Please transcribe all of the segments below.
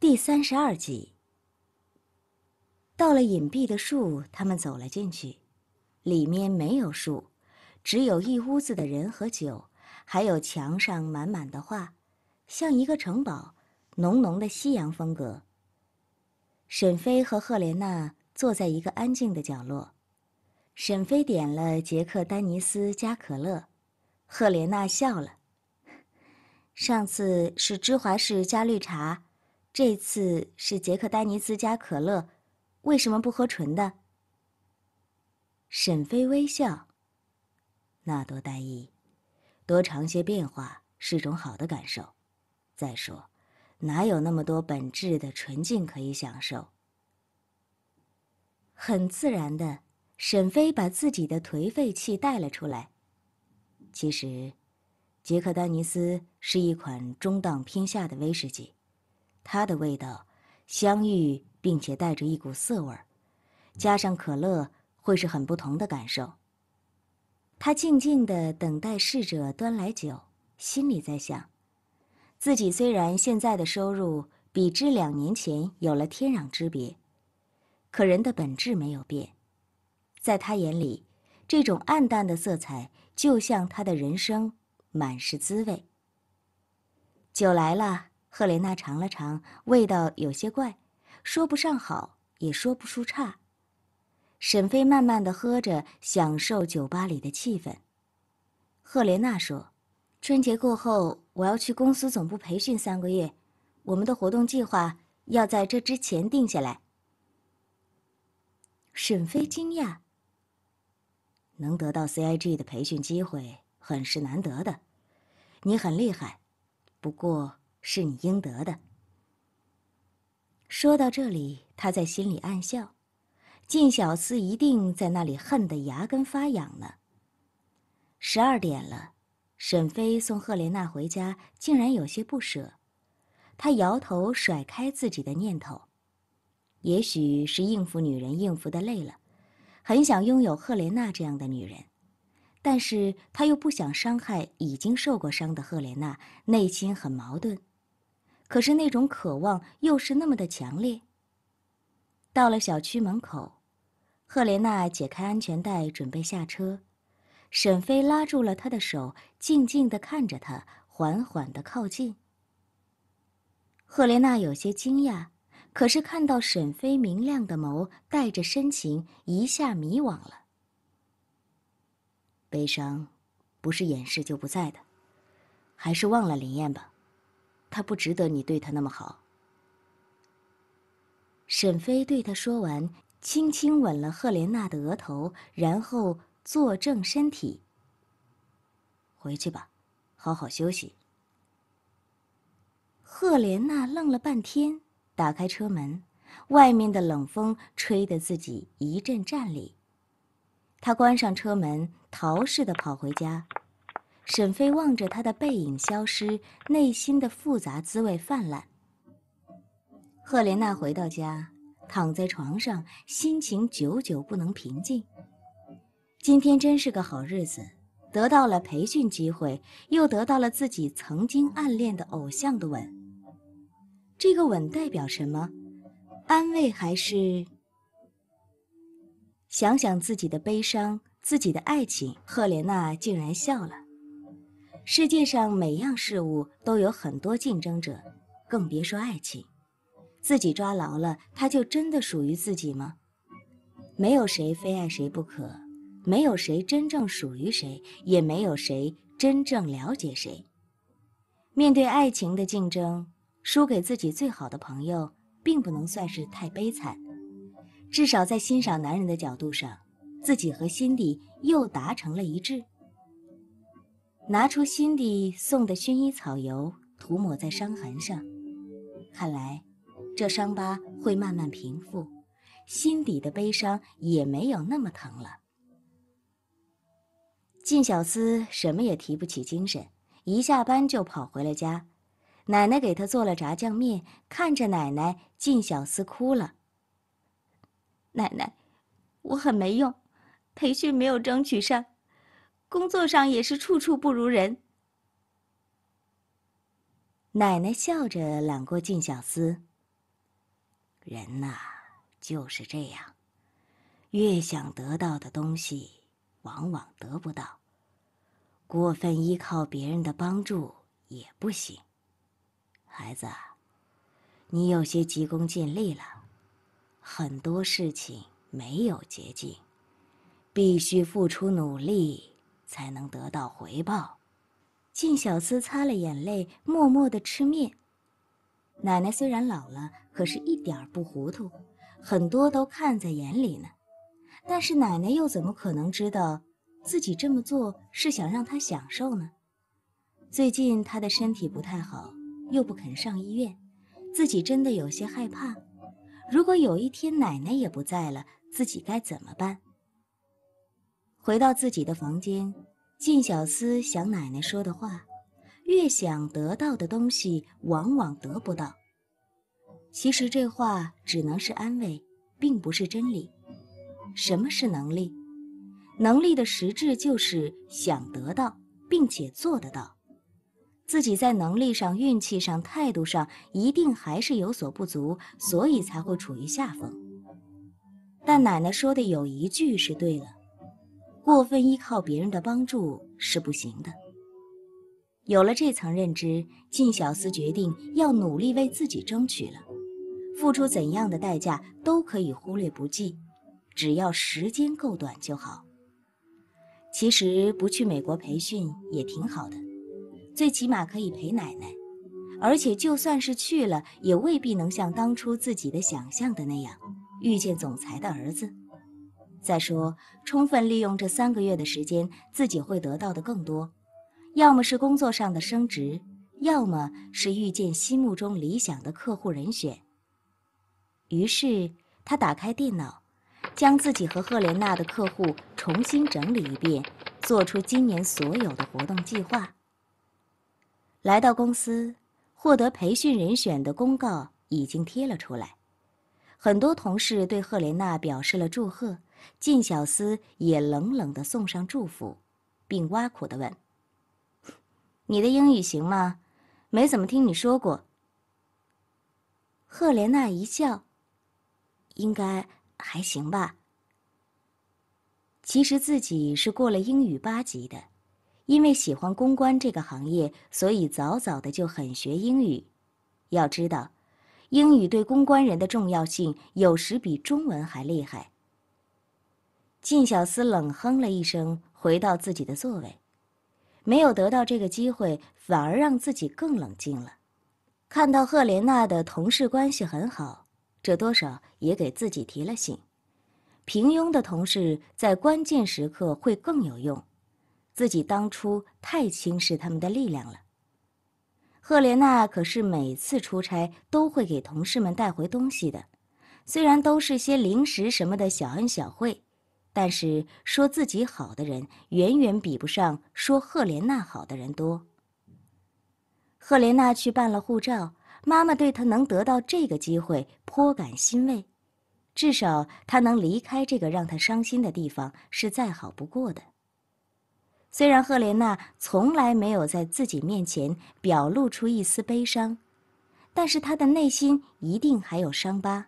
第三十二集，到了隐蔽的树，他们走了进去，里面没有树，只有一屋子的人和酒，还有墙上满满的画，像一个城堡，浓浓的西洋风格。沈飞和赫莲娜坐在一个安静的角落，沈飞点了杰克丹尼斯加可乐，赫莲娜笑了。上次是芝华士加绿茶。这次是杰克丹尼斯加可乐，为什么不喝纯的？沈飞微笑。那多单一，多尝些变化是种好的感受。再说，哪有那么多本质的纯净可以享受？很自然的，沈飞把自己的颓废气带了出来。其实，杰克丹尼斯是一款中档偏下的威士忌。它的味道，香芋，并且带着一股涩味儿，加上可乐，会是很不同的感受。他静静的等待逝者端来酒，心里在想，自己虽然现在的收入比之两年前有了天壤之别，可人的本质没有变。在他眼里，这种暗淡的色彩，就像他的人生满是滋味。酒来了。赫莲娜尝了尝，味道有些怪，说不上好，也说不出差。沈飞慢慢的喝着，享受酒吧里的气氛。赫莲娜说：“春节过后，我要去公司总部培训三个月，我们的活动计划要在这之前定下来。”沈飞惊讶：“能得到 CIG 的培训机会，很是难得的，你很厉害，不过。”是你应得的。说到这里，他在心里暗笑，晋小四一定在那里恨得牙根发痒呢。十二点了，沈飞送赫莲娜回家，竟然有些不舍。他摇头甩开自己的念头，也许是应付女人应付的累了，很想拥有赫莲娜这样的女人，但是他又不想伤害已经受过伤的赫莲娜，内心很矛盾。可是那种渴望又是那么的强烈。到了小区门口，赫莲娜解开安全带准备下车，沈飞拉住了她的手，静静地看着她，缓缓地靠近。赫莲娜有些惊讶，可是看到沈飞明亮的眸带着深情，一下迷惘了。悲伤，不是掩饰就不在的，还是忘了林燕吧。他不值得你对他那么好。沈飞对他说完，轻轻吻了赫莲娜的额头，然后坐正身体。回去吧，好好休息。赫莲娜愣了半天，打开车门，外面的冷风吹得自己一阵战栗。她关上车门，逃似的跑回家。沈飞望着他的背影消失，内心的复杂滋味泛滥。赫莲娜回到家，躺在床上，心情久久不能平静。今天真是个好日子，得到了培训机会，又得到了自己曾经暗恋的偶像的吻。这个吻代表什么？安慰还是？想想自己的悲伤，自己的爱情，赫莲娜竟然笑了。世界上每样事物都有很多竞争者，更别说爱情。自己抓牢了，它就真的属于自己吗？没有谁非爱谁不可，没有谁真正属于谁，也没有谁真正了解谁。面对爱情的竞争，输给自己最好的朋友，并不能算是太悲惨。至少在欣赏男人的角度上，自己和心底又达成了一致。拿出心底送的薰衣草油，涂抹在伤痕上。看来，这伤疤会慢慢平复，心底的悲伤也没有那么疼了。靳小司什么也提不起精神，一下班就跑回了家。奶奶给他做了炸酱面，看着奶奶，靳小司哭了。奶奶，我很没用，培训没有争取上。工作上也是处处不如人。奶奶笑着揽过静小思。人呐就是这样，越想得到的东西往往得不到。过分依靠别人的帮助也不行。孩子，你有些急功近利了。很多事情没有捷径，必须付出努力。才能得到回报。靳小思擦了眼泪，默默地吃面。奶奶虽然老了，可是一点不糊涂，很多都看在眼里呢。但是奶奶又怎么可能知道，自己这么做是想让她享受呢？最近她的身体不太好，又不肯上医院，自己真的有些害怕。如果有一天奶奶也不在了，自己该怎么办？回到自己的房间，靳小思想奶奶说的话：“越想得到的东西，往往得不到。”其实这话只能是安慰，并不是真理。什么是能力？能力的实质就是想得到，并且做得到。自己在能力上、运气上、态度上一定还是有所不足，所以才会处于下风。但奶奶说的有一句是对的。过分依靠别人的帮助是不行的。有了这层认知，靳小思决定要努力为自己争取了，付出怎样的代价都可以忽略不计，只要时间够短就好。其实不去美国培训也挺好的，最起码可以陪奶奶，而且就算是去了，也未必能像当初自己的想象的那样，遇见总裁的儿子。再说，充分利用这三个月的时间，自己会得到的更多，要么是工作上的升职，要么是遇见心目中理想的客户人选。于是他打开电脑，将自己和赫莲娜的客户重新整理一遍，做出今年所有的活动计划。来到公司，获得培训人选的公告已经贴了出来，很多同事对赫莲娜表示了祝贺。靳小厮也冷冷的送上祝福，并挖苦的问：“你的英语行吗？没怎么听你说过。”赫莲娜一笑：“应该还行吧。”其实自己是过了英语八级的，因为喜欢公关这个行业，所以早早的就很学英语。要知道，英语对公关人的重要性有时比中文还厉害。靳小司冷哼了一声，回到自己的座位。没有得到这个机会，反而让自己更冷静了。看到赫莲娜的同事关系很好，这多少也给自己提了醒：平庸的同事在关键时刻会更有用。自己当初太轻视他们的力量了。赫莲娜可是每次出差都会给同事们带回东西的，虽然都是些零食什么的小恩小惠。但是说自己好的人远远比不上说赫莲娜好的人多。赫莲娜去办了护照，妈妈对她能得到这个机会颇感欣慰，至少她能离开这个让她伤心的地方是再好不过的。虽然赫莲娜从来没有在自己面前表露出一丝悲伤，但是她的内心一定还有伤疤。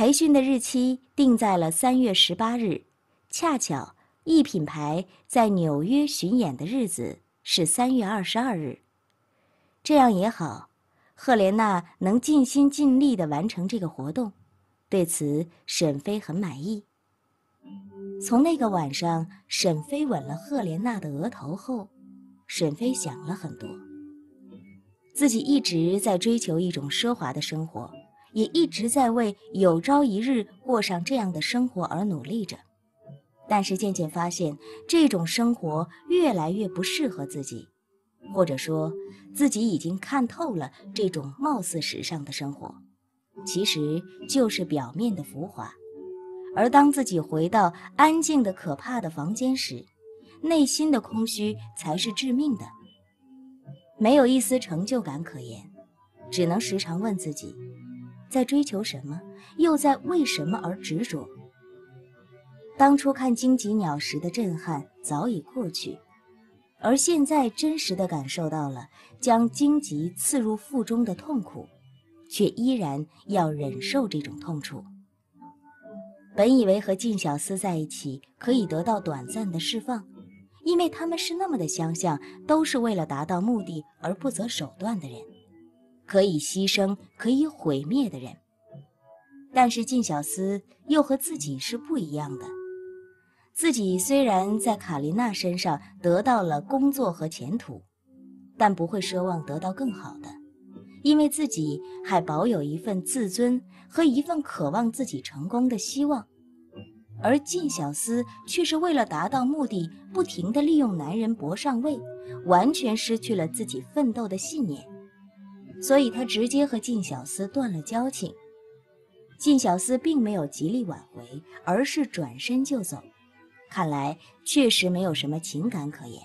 培训的日期定在了三月十八日，恰巧一品牌在纽约巡演的日子是三月二十二日，这样也好，赫莲娜能尽心尽力的完成这个活动，对此沈飞很满意。从那个晚上，沈飞吻了赫莲娜的额头后，沈飞想了很多，自己一直在追求一种奢华的生活。也一直在为有朝一日过上这样的生活而努力着，但是渐渐发现这种生活越来越不适合自己，或者说自己已经看透了这种貌似时尚的生活，其实就是表面的浮华。而当自己回到安静的可怕的房间时，内心的空虚才是致命的，没有一丝成就感可言，只能时常问自己。在追求什么，又在为什么而执着？当初看《荆棘鸟》时的震撼早已过去，而现在真实的感受到了将荆棘刺入腹中的痛苦，却依然要忍受这种痛楚。本以为和靳小思在一起可以得到短暂的释放，因为他们是那么的相像，都是为了达到目的而不择手段的人。可以牺牲、可以毁灭的人，但是靳小斯又和自己是不一样的。自己虽然在卡琳娜身上得到了工作和前途，但不会奢望得到更好的，因为自己还保有一份自尊和一份渴望自己成功的希望。而靳小斯却是为了达到目的，不停地利用男人博上位，完全失去了自己奋斗的信念。所以，他直接和靳小斯断了交情。靳小斯并没有极力挽回，而是转身就走。看来确实没有什么情感可言。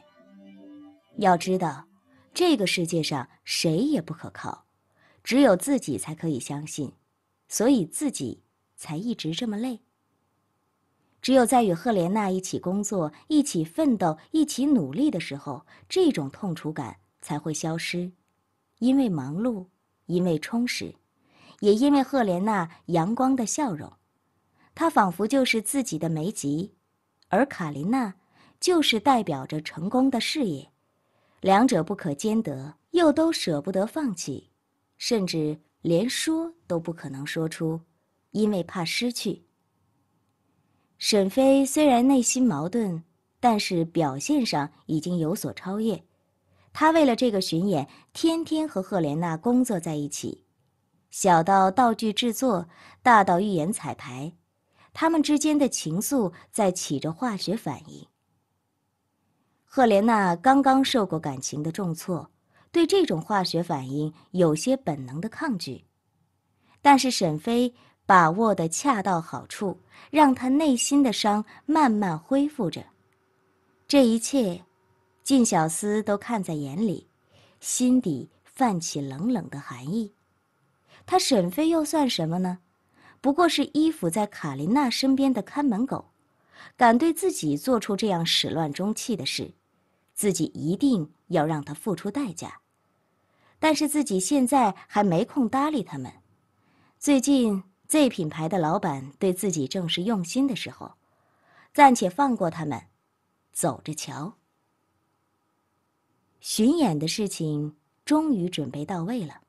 要知道，这个世界上谁也不可靠，只有自己才可以相信。所以自己才一直这么累。只有在与赫莲娜一起工作、一起奋斗、一起努力的时候，这种痛楚感才会消失。因为忙碌，因为充实，也因为赫莲娜阳光的笑容，她仿佛就是自己的梅吉，而卡琳娜就是代表着成功的事业，两者不可兼得，又都舍不得放弃，甚至连说都不可能说出，因为怕失去。沈飞虽然内心矛盾，但是表现上已经有所超越。他为了这个巡演，天天和赫莲娜工作在一起，小到道具制作，大到预演彩排，他们之间的情愫在起着化学反应。赫莲娜刚刚受过感情的重挫，对这种化学反应有些本能的抗拒，但是沈飞把握得恰到好处，让她内心的伤慢慢恢复着，这一切。晋小司都看在眼里，心底泛起冷冷的寒意。他沈飞又算什么呢？不过是依附在卡琳娜身边的看门狗，敢对自己做出这样始乱终弃的事，自己一定要让他付出代价。但是自己现在还没空搭理他们。最近 Z 品牌的老板对自己正是用心的时候，暂且放过他们，走着瞧。巡演的事情终于准备到位了，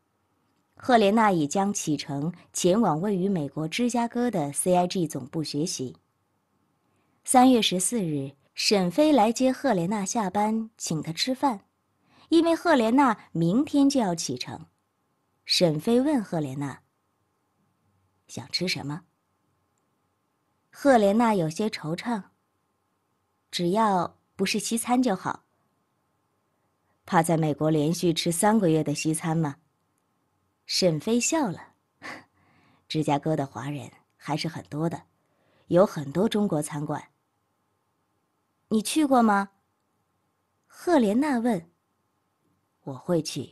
赫莲娜已将启程前往位于美国芝加哥的 CIG 总部学习。三月十四日，沈飞来接赫莲娜下班，请她吃饭，因为赫莲娜明天就要启程。沈飞问赫莲娜：“想吃什么？”赫莲娜有些惆怅：“只要不是西餐就好。”怕在美国连续吃三个月的西餐吗？沈飞笑了。芝加哥的华人还是很多的，有很多中国餐馆。你去过吗？赫莲娜问。我会去，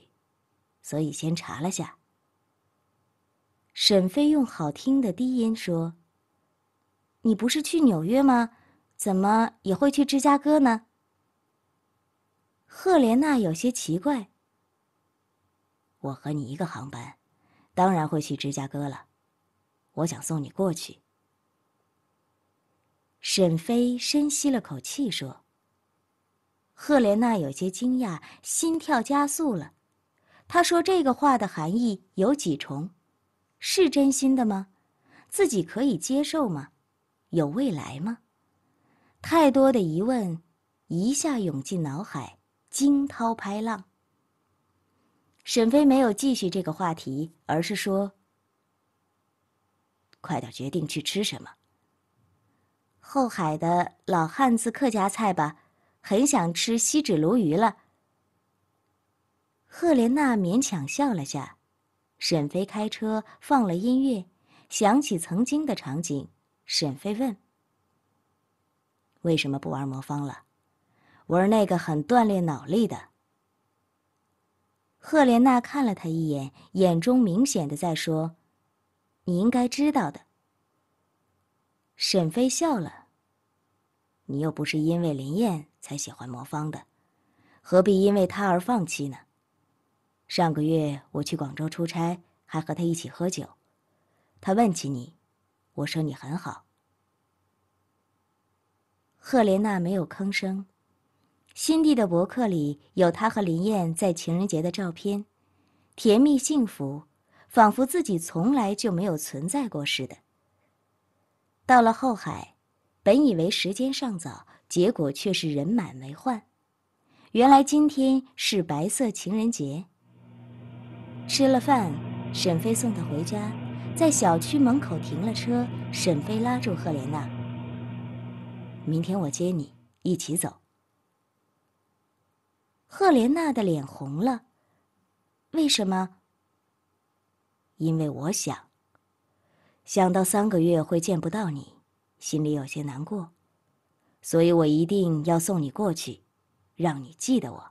所以先查了下。沈飞用好听的低音说：“你不是去纽约吗？怎么也会去芝加哥呢？”赫莲娜有些奇怪。我和你一个航班，当然会去芝加哥了。我想送你过去。沈飞深吸了口气说。赫莲娜有些惊讶，心跳加速了。他说这个话的含义有几重？是真心的吗？自己可以接受吗？有未来吗？太多的疑问，一下涌进脑海。惊涛拍浪。沈飞没有继续这个话题，而是说：“快点决定去吃什么。后海的老汉子客家菜吧，很想吃锡纸鲈鱼了。”赫莲娜勉强笑了下。沈飞开车放了音乐，想起曾经的场景。沈飞问：“为什么不玩魔方了？”玩那个很锻炼脑力的。赫莲娜看了他一眼，眼中明显的在说：“你应该知道的。”沈飞笑了。你又不是因为林燕才喜欢魔方的，何必因为她而放弃呢？上个月我去广州出差，还和他一起喝酒，他问起你，我说你很好。赫莲娜没有吭声。辛蒂的博客里有她和林燕在情人节的照片，甜蜜幸福，仿佛自己从来就没有存在过似的。到了后海，本以为时间尚早，结果却是人满为患。原来今天是白色情人节。吃了饭，沈飞送她回家，在小区门口停了车，沈飞拉住赫莲娜：“明天我接你，一起走。”赫莲娜的脸红了。为什么？因为我想，想到三个月会见不到你，心里有些难过，所以我一定要送你过去，让你记得我。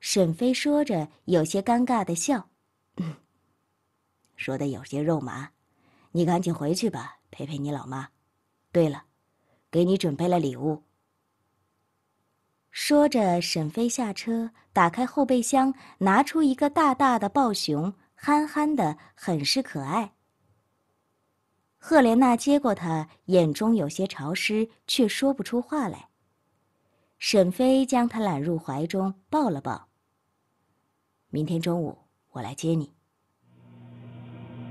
沈飞说着，有些尴尬的笑，说的有些肉麻，你赶紧回去吧，陪陪你老妈。对了，给你准备了礼物。说着，沈飞下车，打开后备箱，拿出一个大大的抱熊，憨憨的，很是可爱。赫莲娜接过它，眼中有些潮湿，却说不出话来。沈飞将他揽入怀中，抱了抱。明天中午我来接你。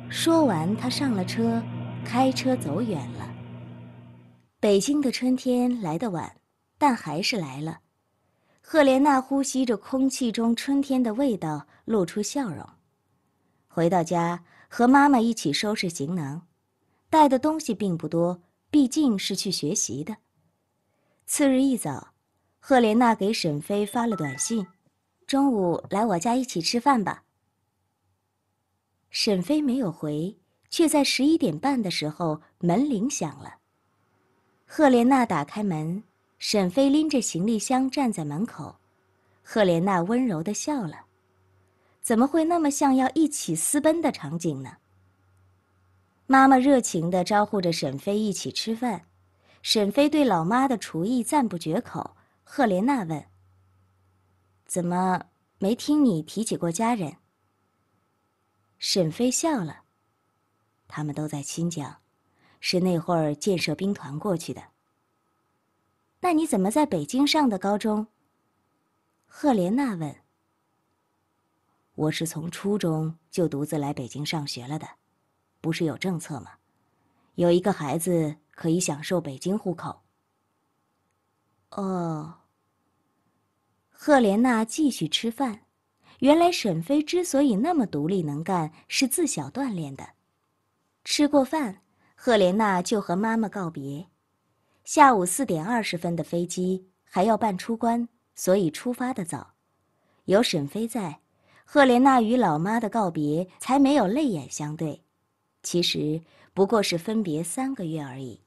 说完，他上了车，开车走远了。北京的春天来得晚，但还是来了。赫莲娜呼吸着空气中春天的味道，露出笑容。回到家，和妈妈一起收拾行囊，带的东西并不多，毕竟是去学习的。次日一早，赫莲娜给沈飞发了短信：“中午来我家一起吃饭吧。”沈飞没有回，却在十一点半的时候门铃响了。赫莲娜打开门。沈飞拎着行李箱站在门口，赫莲娜温柔的笑了。怎么会那么像要一起私奔的场景呢？妈妈热情的招呼着沈飞一起吃饭，沈飞对老妈的厨艺赞不绝口。赫莲娜问：“怎么没听你提起过家人？”沈飞笑了：“他们都在新疆，是那会儿建设兵团过去的。”那你怎么在北京上的高中？赫莲娜问。我是从初中就独自来北京上学了的，不是有政策吗？有一个孩子可以享受北京户口。哦。赫莲娜继续吃饭。原来沈飞之所以那么独立能干，是自小锻炼的。吃过饭，赫莲娜就和妈妈告别。下午四点二十分的飞机还要办出关，所以出发的早。有沈飞在，赫莲娜与老妈的告别才没有泪眼相对。其实不过是分别三个月而已。